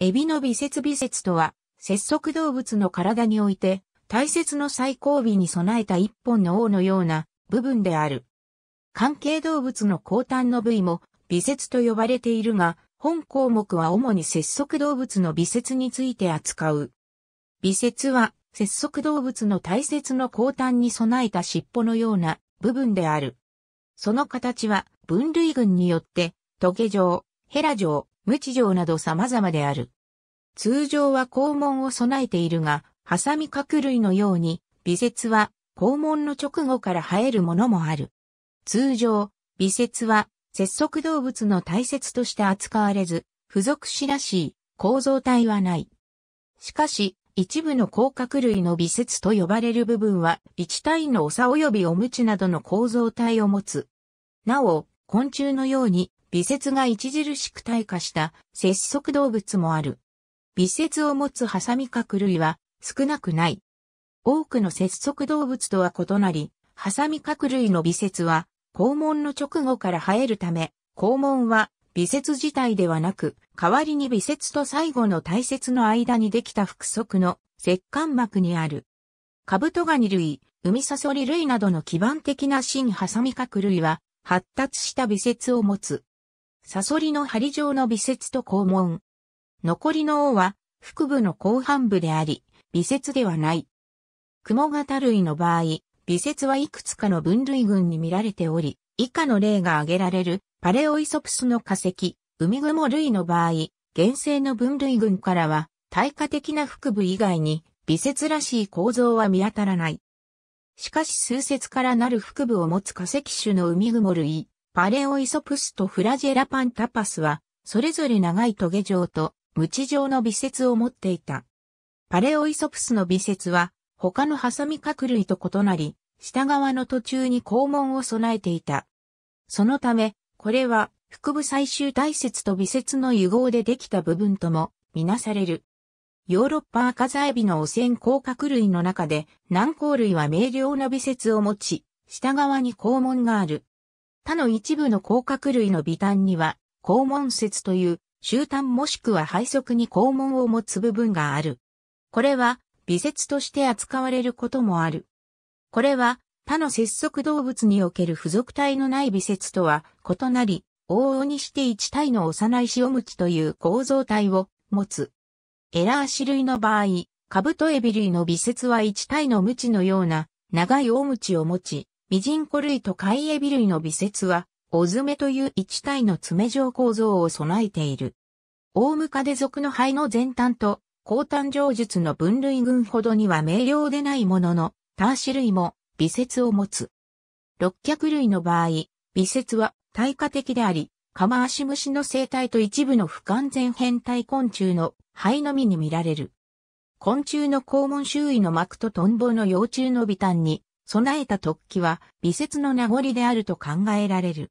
エビの微節微節とは、節足動物の体において、大切の最後尾に備えた一本の王のような部分である。関係動物の後端の部位も微節と呼ばれているが、本項目は主に節足動物の微節について扱う。微節は、節足動物の大切の後端に備えた尻尾のような部分である。その形は分類群によって、トゲ状、ヘラ状、無知状など様々である。通常は肛門を備えているが、ハサミ角類のように、微節は肛門の直後から生えるものもある。通常、微節は節足動物の大切として扱われず、付属しらしい構造体はない。しかし、一部の甲殻類の微節と呼ばれる部分は、一体のおさ及びおむちなどの構造体を持つ。なお、昆虫のように微節が著しく退化した節足動物もある。微節を持つハサミ角類は少なくない。多くの節足動物とは異なり、ハサミ角類の微節は肛門の直後から生えるため、肛門は微節自体ではなく、代わりに微節と最後の大切の間にできた腹側の石管膜にある。カブトガニ類、ウミサソリ類などの基盤的な新ハサミ角類は、発達した微節を持つ。サソリの針状の微節と肛門。残りの尾は、腹部の後半部であり、微節ではない。雲型類の場合、微節はいくつかの分類群に見られており、以下の例が挙げられる、パレオイソプスの化石、海雲類の場合、原生の分類群からは、対価的な腹部以外に、微節らしい構造は見当たらない。しかし数節からなる腹部を持つ化石種の海雲類、パレオイソプスとフラジェラパンタパスは、それぞれ長いトゲ状と、ムチ状の微節を持っていた。パレオイソプスの微節は、他のハサミ角類と異なり、下側の途中に肛門を備えていた。そのため、これは、腹部最終大節と微節の融合でできた部分とも、みなされる。ヨーロッパ赤座エビの汚染甲殻類の中で、軟甲類は明瞭な微節を持ち、下側に肛門がある。他の一部の甲殻類の微端には、肛門節という、終端もしくは背側に肛門を持つ部分がある。これは、微節として扱われることもある。これは、他の節足動物における付属体のない微節とは異なり、往々にして一体の幼い塩むきという構造体を持つ。エラー種類の場合、カブトエビ類の微節は一体の無知のような長い大ムチを持ち、ミジンコ類とカイエビ類の微節は、オズメという一体の爪状構造を備えている。大ムカデ属の肺の前端と、後端上述の分類群ほどには明瞭でないものの、ターシ類も微節を持つ。六脚類の場合、微節は対価的であり、カマアシムシの生態と一部の不完全変態昆虫の肺のみに見られる。昆虫の肛門周囲の膜とトンボの幼虫の微端に備えた突起は、微節の名残であると考えられる。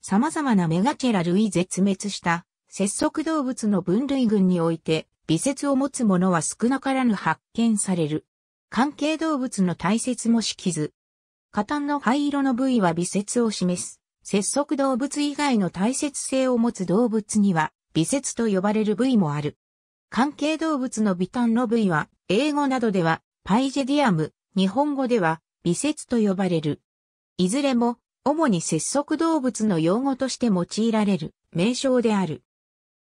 様々なメガチェラ類絶滅した、節足動物の分類群において、微節を持つものは少なからぬ発見される。関係動物の大切もしきず。下端の灰色の部位は微節を示す。節足動物以外の大切性を持つ動物には、微節と呼ばれる部位もある。関係動物の微端の部位は、英語などでは、パイジェディアム、日本語では、微節と呼ばれる。いずれも、主に節足動物の用語として用いられる名称である。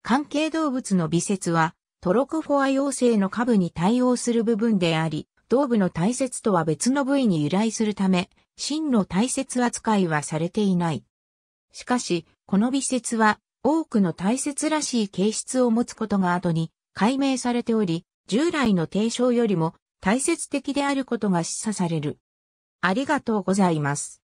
関係動物の微節は、トロコフォア幼生の下部に対応する部分であり、頭部の大切とは別の部位に由来するため、真の大切扱いはされていない。しかし、この微節は、多くの大切らしい形質を持つことが後に解明されており、従来の提唱よりも大切的であることが示唆される。ありがとうございます。